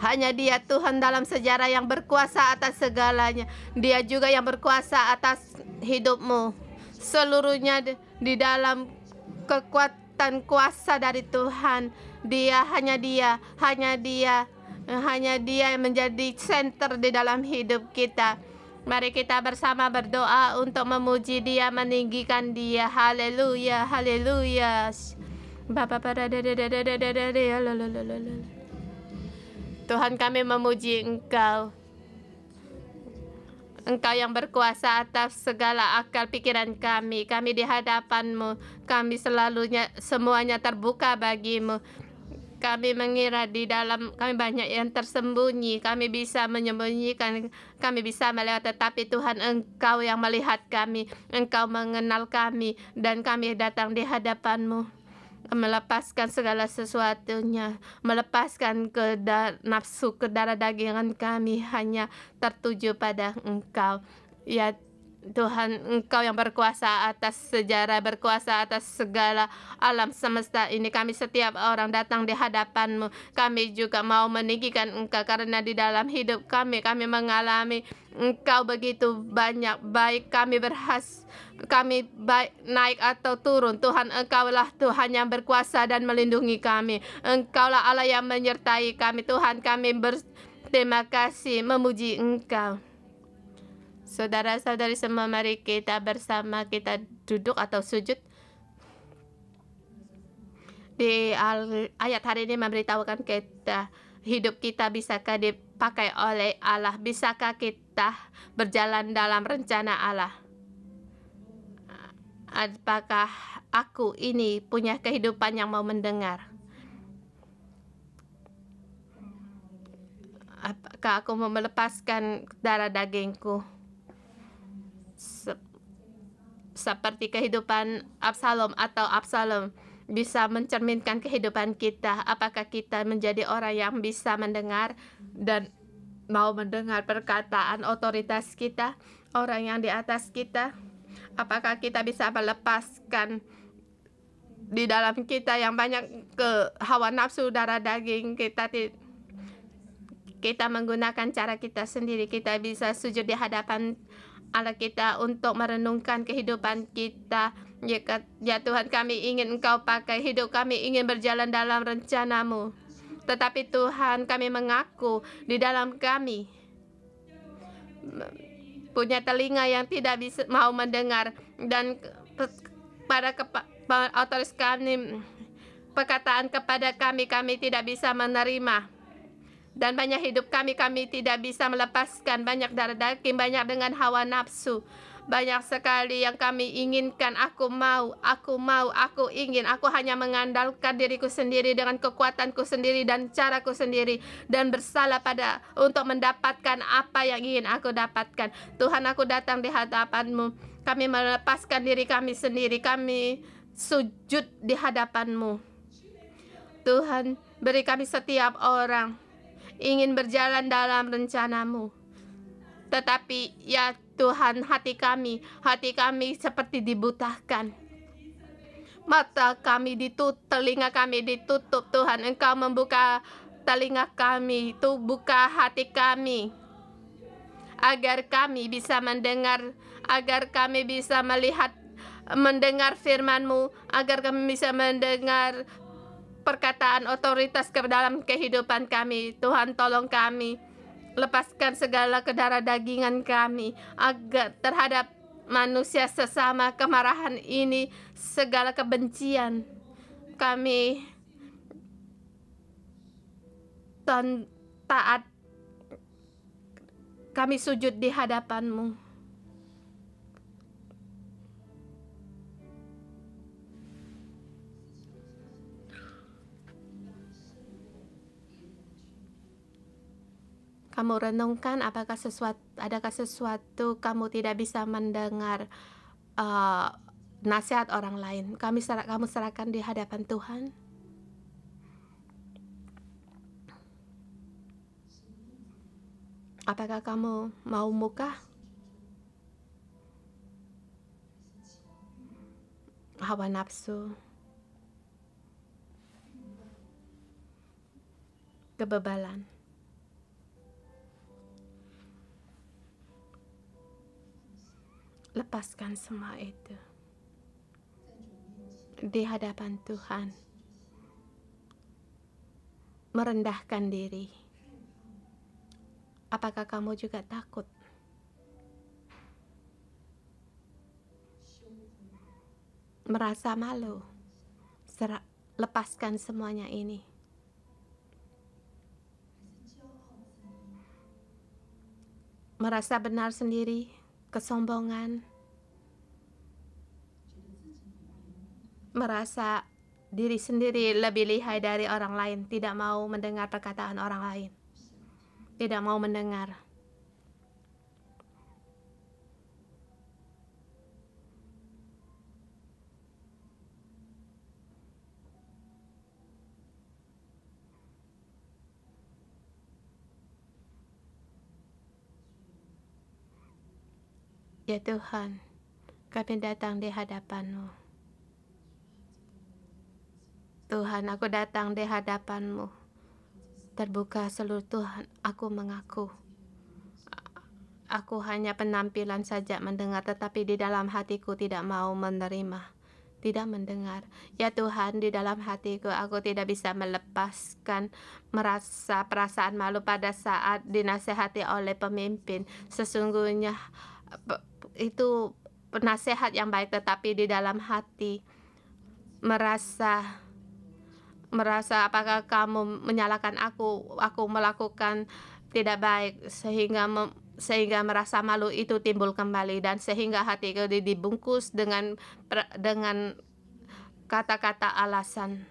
hanya dia Tuhan dalam sejarah yang berkuasa atas segalanya. Dia juga yang berkuasa atas hidupmu seluruhnya di dalam kekuatan kuasa dari Tuhan. Dia hanya dia, hanya dia, hanya dia yang menjadi center di dalam hidup kita. Mari kita bersama berdoa untuk memuji Dia, meninggikan Dia. Haleluya, haleluya. Bapa para Tuhan kami memuji Engkau. Engkau yang berkuasa atas segala akal pikiran kami. Kami di hadapanmu. Kami selalunya semuanya terbuka bagimu. Kami mengira di dalam kami banyak yang tersembunyi. Kami bisa menyembunyikan. Kami bisa melihat. Tetapi Tuhan Engkau yang melihat kami. Engkau mengenal kami. Dan kami datang di hadapanmu melepaskan segala sesuatunya, melepaskan ke nafsu ke darah dagingan kami hanya tertuju pada Engkau. Ya Tuhan Engkau yang berkuasa atas sejarah, berkuasa atas segala alam semesta ini. Kami setiap orang datang di hadapanmu. Kami juga mau meninggikan Engkau karena di dalam hidup kami, kami mengalami Engkau begitu banyak baik kami berhas kami baik naik atau turun Tuhan Engkaulah Tuhan yang berkuasa dan melindungi kami Engkaulah Allah yang menyertai kami Tuhan kami berterima kasih memuji Engkau Saudara-saudari semua mari kita bersama kita duduk atau sujud di ayat hari ini memberitahukan kita hidup kita bisakah dipakai oleh Allah bisakah kita berjalan dalam rencana Allah apakah aku ini punya kehidupan yang mau mendengar apakah aku mau melepaskan darah dagingku se seperti kehidupan Absalom atau Absalom bisa mencerminkan kehidupan kita apakah kita menjadi orang yang bisa mendengar dan mau mendengar perkataan otoritas kita orang yang di atas kita apakah kita bisa melepaskan di dalam kita yang banyak ke hawa nafsu darah daging kita kita menggunakan cara kita sendiri kita bisa sujud di hadapan Allah kita untuk merenungkan kehidupan kita. Ya, ya Tuhan kami ingin Engkau pakai hidup kami ingin berjalan dalam rencanamu. Tetapi Tuhan kami mengaku di dalam kami punya telinga yang tidak bisa mau mendengar dan pada kepa, otoris kami perkataan kepada kami kami tidak bisa menerima dan banyak hidup kami kami tidak bisa melepaskan banyak darah daging banyak dengan hawa nafsu banyak sekali yang kami inginkan aku mau aku mau aku ingin aku hanya mengandalkan diriku sendiri dengan kekuatanku sendiri dan caraku sendiri dan bersalah pada untuk mendapatkan apa yang ingin aku dapatkan Tuhan aku datang di hadapanmu kami melepaskan diri kami sendiri kami sujud di hadapanmu Tuhan beri kami setiap orang ingin berjalan dalam rencanamu. Tetapi ya Tuhan hati kami, hati kami seperti dibutahkan. Mata kami ditutup, telinga kami ditutup Tuhan. Engkau membuka telinga kami, itu buka hati kami. Agar kami bisa mendengar, agar kami bisa melihat mendengar firman-Mu, agar kami bisa mendengar perkataan otoritas ke dalam kehidupan kami. Tuhan tolong kami. Lepaskan segala kedara dagingan kami agar terhadap manusia sesama kemarahan ini segala kebencian kami taat kami sujud di hadapanmu kamu renungkan apakah sesuatu adakah sesuatu kamu tidak bisa mendengar uh, nasihat orang lain. Kami serah, kamu serahkan di hadapan Tuhan. Apakah kamu mau muka? Hawa nafsu. Kebebalan. lepaskan semua itu di hadapan Tuhan, merendahkan diri. Apakah kamu juga takut? Merasa malu, Serak, lepaskan semuanya ini. Merasa benar sendiri, kesombongan, merasa diri sendiri lebih lihai dari orang lain, tidak mau mendengar perkataan orang lain, tidak mau mendengar Ya Tuhan, kami datang di hadapan-Mu. Tuhan, aku datang di hadapan-Mu. Terbuka seluruh Tuhan, aku mengaku. Aku hanya penampilan saja mendengar, tetapi di dalam hatiku tidak mau menerima tidak mendengar. Ya Tuhan, di dalam hatiku aku tidak bisa melepaskan merasa perasaan malu pada saat dinasehati oleh pemimpin. Sesungguhnya itu penasehat yang baik tetapi di dalam hati merasa merasa apakah kamu menyalahkan aku aku melakukan tidak baik sehingga mem, sehingga merasa malu itu timbul kembali dan sehingga hati itu dibungkus dengan dengan kata-kata alasan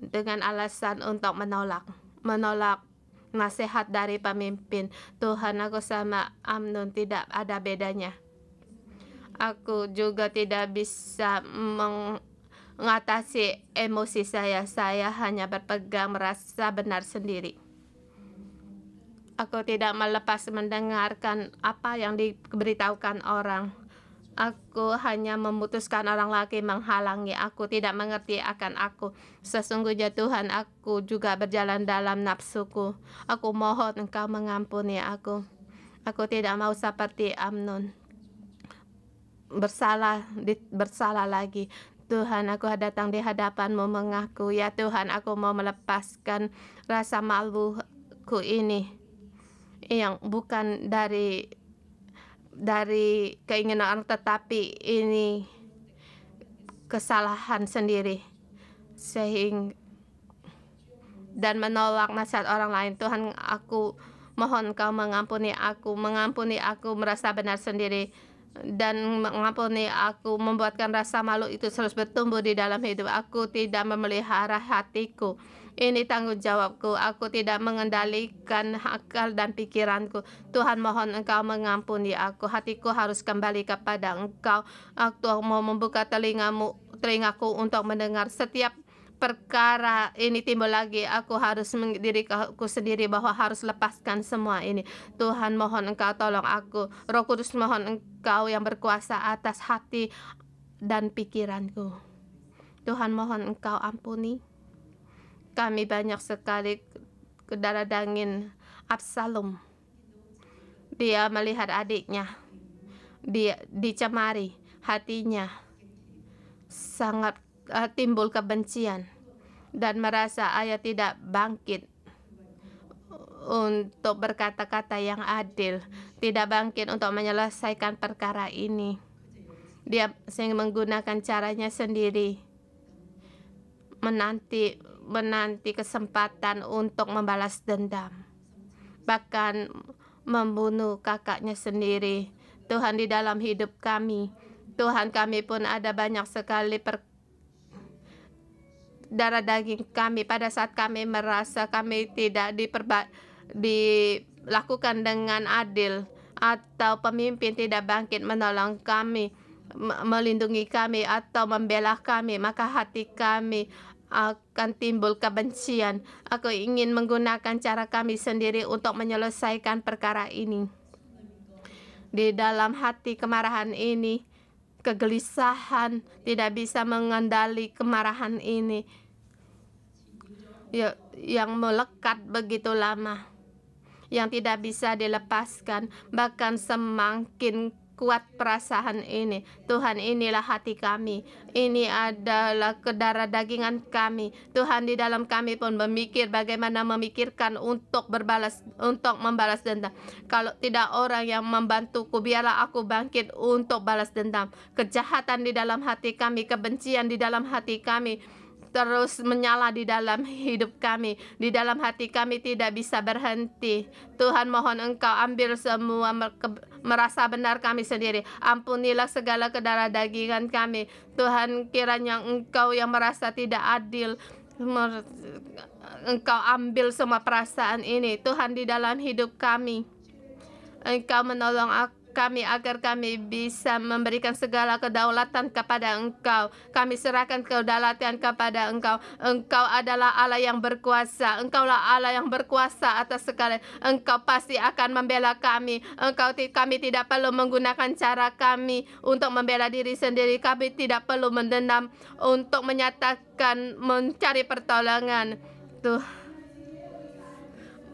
dengan alasan untuk menolak menolak nasihat dari pemimpin Tuhan aku sama Amnon tidak ada bedanya Aku juga tidak bisa mengatasi emosi saya. Saya hanya berpegang merasa benar sendiri. Aku tidak melepas mendengarkan apa yang diberitahukan orang. Aku hanya memutuskan orang laki menghalangi aku, tidak mengerti akan aku. Sesungguhnya Tuhan, aku juga berjalan dalam nafsuku. Aku mohon engkau mengampuni aku. Aku tidak mau seperti Amnon bersalah bersalah lagi Tuhan, aku datang di hadapan hadapanmu mengaku, ya Tuhan, aku mau melepaskan rasa maluku ini yang bukan dari dari keinginan orang, tetapi ini kesalahan sendiri sehingga dan menolak nasihat orang lain Tuhan aku mohon kau mengampuni aku mengampuni aku merasa benar sendiri dan mengampuni aku membuatkan rasa malu itu terus bertumbuh di dalam hidup aku tidak memelihara hatiku ini tanggung jawabku aku tidak mengendalikan akal dan pikiranku Tuhan mohon engkau mengampuni aku hatiku harus kembali kepada engkau aku mau membuka telingamu telingaku untuk mendengar setiap perkara ini timbul lagi aku harus diriku sendiri bahwa harus lepaskan semua ini Tuhan mohon engkau tolong aku Roh Kudus mohon engkau yang berkuasa atas hati dan pikiranku Tuhan mohon engkau ampuni kami banyak sekali darah dangin Absalom dia melihat adiknya dia dicemari hatinya sangat uh, eh, timbul kebencian dan merasa ayah tidak bangkit untuk berkata-kata yang adil, tidak bangkit untuk menyelesaikan perkara ini. Dia sehingga menggunakan caranya sendiri, menanti menanti kesempatan untuk membalas dendam, bahkan membunuh kakaknya sendiri. Tuhan di dalam hidup kami, Tuhan kami pun ada banyak sekali per, darah daging kami pada saat kami merasa kami tidak diperba dilakukan dengan adil atau pemimpin tidak bangkit menolong kami melindungi kami atau membela kami maka hati kami akan timbul kebencian aku ingin menggunakan cara kami sendiri untuk menyelesaikan perkara ini di dalam hati kemarahan ini kegelisahan, tidak bisa mengendali kemarahan ini ya, yang melekat begitu lama yang tidak bisa dilepaskan bahkan semakin kuat perasaan ini Tuhan inilah hati kami ini adalah kedara dagingan kami Tuhan di dalam kami pun memikir bagaimana memikirkan untuk berbalas untuk membalas dendam kalau tidak orang yang membantuku biarlah aku bangkit untuk balas dendam kejahatan di dalam hati kami kebencian di dalam hati kami terus menyala di dalam hidup kami, di dalam hati kami tidak bisa berhenti. Tuhan mohon Engkau ambil semua merasa benar kami sendiri. Ampunilah segala kedara dagingan kami. Tuhan kiranya Engkau yang merasa tidak adil, Engkau ambil semua perasaan ini. Tuhan di dalam hidup kami. Engkau menolong aku kami agar kami bisa memberikan segala kedaulatan kepada Engkau. Kami serahkan kedaulatan kepada Engkau. Engkau adalah Allah yang berkuasa. Engkaulah Allah yang berkuasa atas segala. Engkau pasti akan membela kami. Engkau kami tidak perlu menggunakan cara kami untuk membela diri sendiri. Kami tidak perlu mendendam untuk menyatakan mencari pertolongan. Tuhan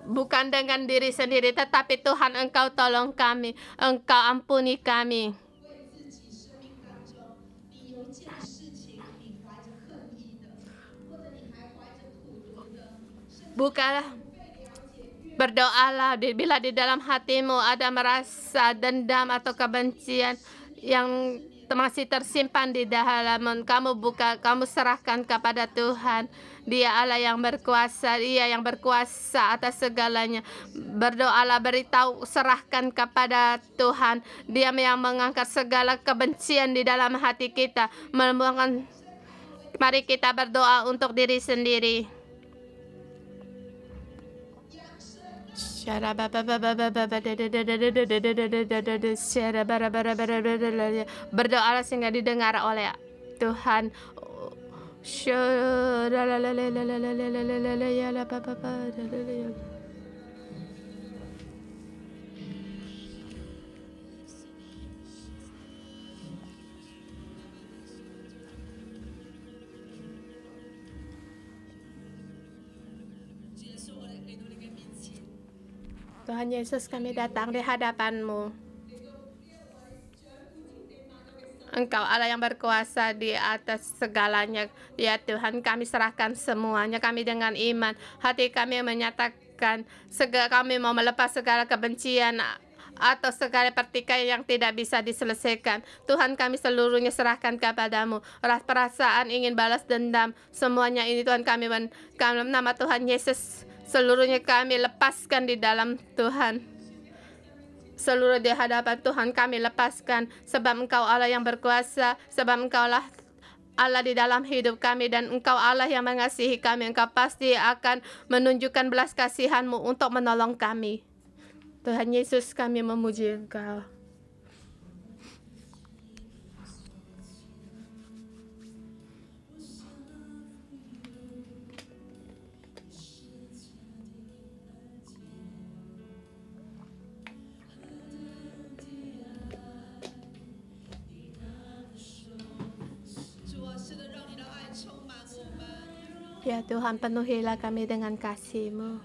bukan dengan diri sendiri, tetapi Tuhan Engkau tolong kami, Engkau ampuni kami. Bukalah Berdoalah bila di dalam hatimu ada merasa dendam atau kebencian yang masih tersimpan di dalam kamu buka kamu serahkan kepada Tuhan. Dia Allah yang berkuasa, Dia yang berkuasa atas segalanya. Berdoalah, beritahu, serahkan kepada Tuhan. Dia yang mengangkat segala kebencian di dalam hati kita. Membuangkan Mari kita berdoa untuk diri sendiri. Berdoalah sehingga didengar oleh Tuhan Tuhan Yesus kami datang di hadapanmu. Engkau Allah yang berkuasa di atas segalanya. Ya Tuhan, kami serahkan semuanya. Kami dengan iman, hati kami menyatakan segala kami mau melepas segala kebencian atau segala pertikaian yang tidak bisa diselesaikan. Tuhan kami seluruhnya serahkan kepadamu. Ras perasaan ingin balas dendam, semuanya ini Tuhan kami, dalam nama Tuhan Yesus, seluruhnya kami lepaskan di dalam Tuhan seluruh di hadapan Tuhan kami lepaskan sebab engkau Allah yang berkuasa sebab engkaulah Allah di dalam hidup kami dan Engkau Allah yang mengasihi kami. Engkau pasti akan menunjukkan belas kasihanmu untuk menolong kami. Tuhan Yesus kami memuji Engkau. Ya Tuhan penuhilah kami dengan kasih-Mu.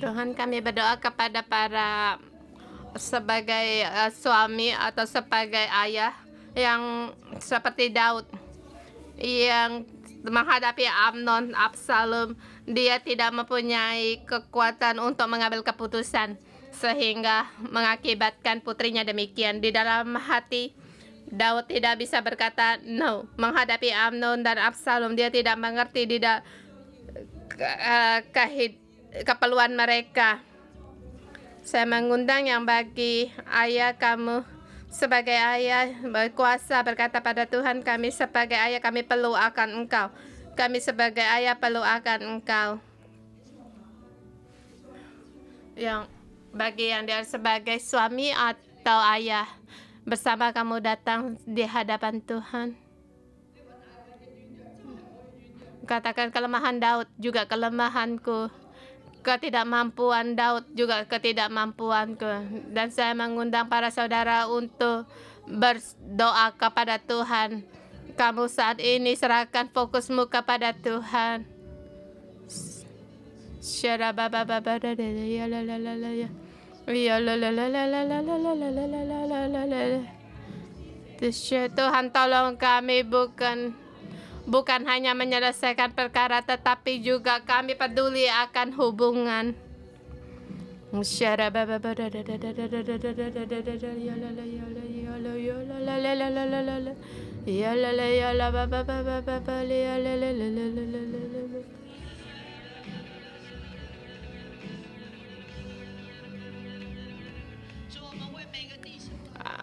Tuhan kami berdoa kepada para sebagai uh, suami atau sebagai ayah yang seperti Daud yang menghadapi Amnon Absalom dia tidak mempunyai kekuatan untuk mengambil keputusan sehingga mengakibatkan putrinya demikian di dalam hati Daud tidak bisa berkata no menghadapi Amnon dan Absalom dia tidak mengerti tidak eh, kahit. uh, keperluan mereka. Saya mengundang yang bagi ayah kamu sebagai ayah berkuasa berkata pada Tuhan kami sebagai ayah kami perlu akan engkau. Kami sebagai ayah perlu akan engkau. Yang bagi yang dia sebagai suami atau ayah bersama kamu datang di hadapan Tuhan. Katakan kelemahan Daud juga kelemahanku ketidakmampuan Daud juga ketidakmampuanku dan saya mengundang para saudara untuk berdoa kepada Tuhan kamu saat ini serahkan fokusmu kepada Tuhan Tuhan tolong kami bukan bukan hanya menyelesaikan perkara tetapi juga kami peduli akan hubungan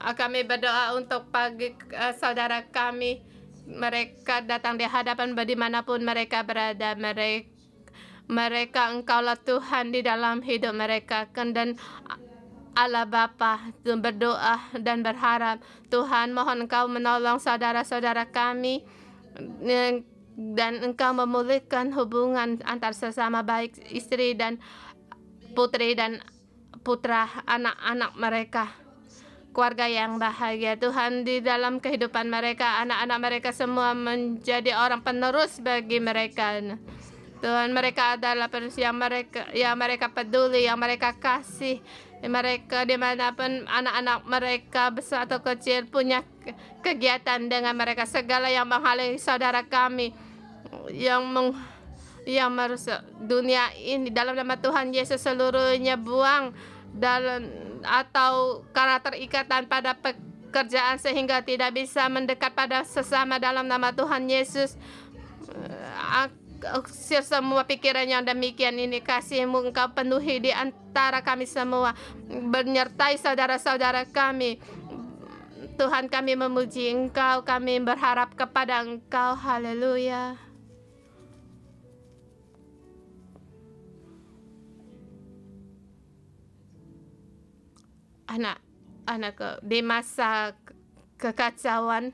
kami berdoa untuk pagi eh, saudara kami mereka datang di hadapan dimanapun mereka berada mereka mereka engkaulah Tuhan di dalam hidup mereka kan dan Allah Bapa berdoa dan berharap Tuhan mohon engkau menolong saudara-saudara kami dan engkau memulihkan hubungan antar sesama baik istri dan putri dan putra anak-anak mereka keluarga yang bahagia Tuhan di dalam kehidupan mereka anak-anak mereka semua menjadi orang penerus bagi mereka Tuhan mereka adalah penerus yang mereka yang mereka peduli yang mereka kasih mereka dimanapun anak-anak mereka besar atau kecil punya kegiatan dengan mereka segala yang menghalangi saudara kami yang meng yang merusak dunia ini dalam nama Tuhan Yesus seluruhnya buang dalam atau karena ikatan pada pekerjaan sehingga tidak bisa mendekat pada sesama dalam nama Tuhan Yesus eh, aksir semua pikiran yang demikian ini kasihmu engkau penuhi di antara kami semua menyertai saudara-saudara kami Tuhan kami memuji engkau kami berharap kepada engkau haleluya anak anak di masa kekacauan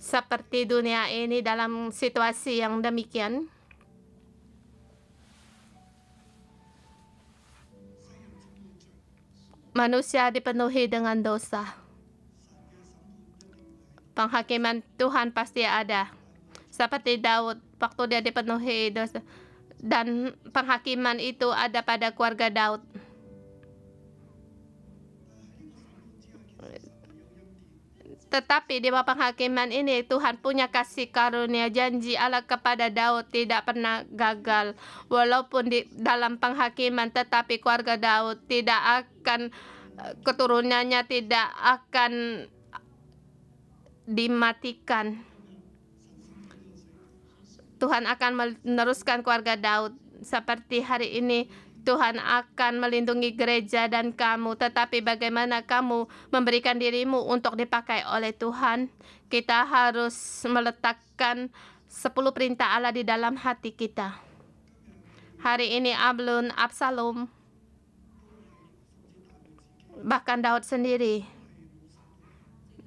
seperti dunia ini dalam situasi yang demikian. Manusia dipenuhi dengan dosa. Penghakiman Tuhan pasti ada. Seperti Daud, waktu dia dipenuhi dosa. Dan penghakiman itu ada pada keluarga Daud. tetapi di bawah penghakiman ini Tuhan punya kasih karunia janji Allah kepada Daud tidak pernah gagal walaupun di dalam penghakiman tetapi keluarga Daud tidak akan keturunannya tidak akan dimatikan Tuhan akan meneruskan keluarga Daud seperti hari ini Tuhan akan melindungi gereja dan kamu, tetapi bagaimana kamu memberikan dirimu untuk dipakai oleh Tuhan? Kita harus meletakkan sepuluh perintah Allah di dalam hati kita. Hari ini Ablun, Absalom, bahkan Daud sendiri,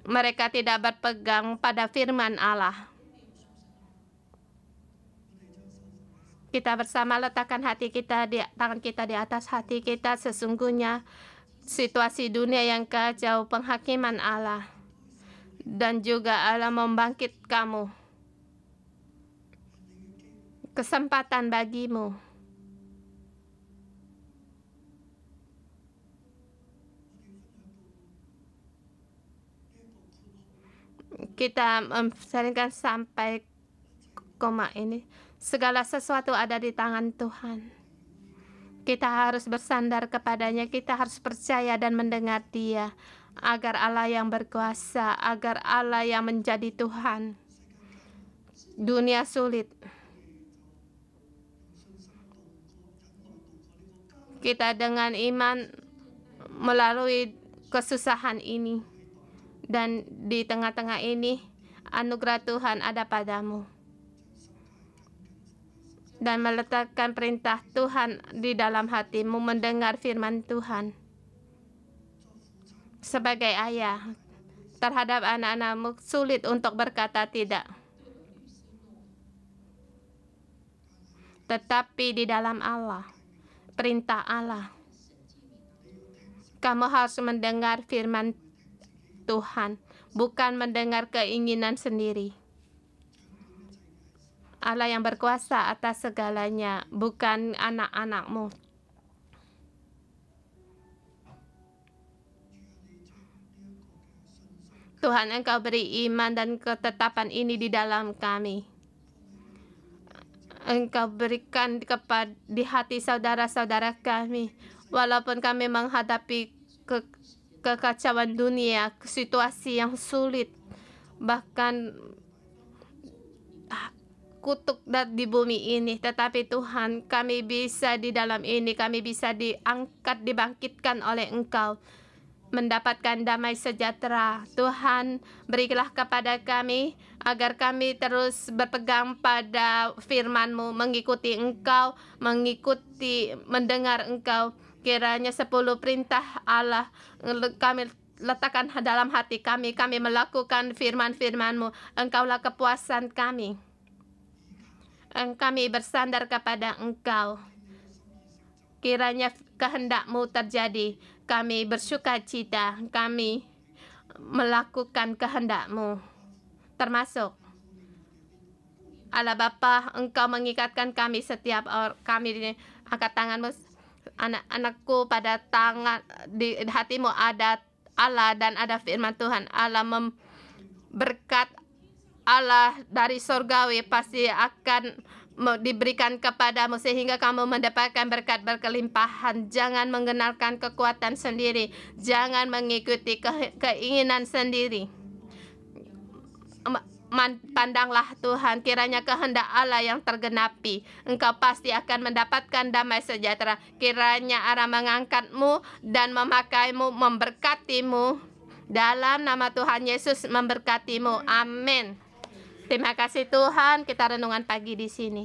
mereka tidak berpegang pada firman Allah kita bersama letakkan hati kita di tangan kita di atas hati kita sesungguhnya situasi dunia yang kacau penghakiman Allah dan juga Allah membangkit kamu kesempatan bagimu kita um, sampai koma ini Segala sesuatu ada di tangan Tuhan. Kita harus bersandar kepadanya, kita harus percaya dan mendengar Dia, agar Allah yang berkuasa, agar Allah yang menjadi Tuhan. Dunia sulit. Kita dengan iman melalui kesusahan ini, dan di tengah-tengah ini, anugerah Tuhan ada padamu dan meletakkan perintah Tuhan di dalam hatimu mendengar firman Tuhan sebagai ayah terhadap anak-anakmu sulit untuk berkata tidak tetapi di dalam Allah perintah Allah kamu harus mendengar firman Tuhan bukan mendengar keinginan sendiri Allah yang berkuasa atas segalanya, bukan anak-anakmu. Tuhan, Engkau beri iman dan ketetapan ini di dalam kami. Engkau berikan kepada di hati saudara-saudara kami, walaupun kami menghadapi ke, kekacauan dunia, situasi yang sulit, bahkan terkutuk dan di bumi ini tetapi Tuhan kami bisa di dalam ini kami bisa diangkat dibangkitkan oleh Engkau mendapatkan damai sejahtera. Tuhan, berilah kepada kami agar kami terus berpegang pada FirmanMu, mengikuti Engkau, mengikuti mendengar Engkau. Kiranya sepuluh perintah Allah kami letakkan dalam hati kami, kami melakukan firman firmanmu Engkaulah kepuasan kami kami bersandar kepada Engkau. Kiranya kehendakmu terjadi. Kami bersuka cita. Kami melakukan kehendakmu. Termasuk Allah Bapa, Engkau mengikatkan kami setiap orang. kami di angkat tanganmu anak-anakku pada tangan di hatimu ada Allah dan ada firman Tuhan. Allah memberkat Allah dari surgawi pasti akan diberikan kepadamu sehingga kamu mendapatkan berkat berkelimpahan. Jangan mengenalkan kekuatan sendiri, jangan mengikuti ke keinginan sendiri. Pandanglah Tuhan, kiranya kehendak Allah yang tergenapi. Engkau pasti akan mendapatkan damai sejahtera. Kiranya arah mengangkatmu dan memakaimu, memberkatimu. Dalam nama Tuhan Yesus memberkatimu. Amin. Terima kasih Tuhan, kita renungan pagi di sini.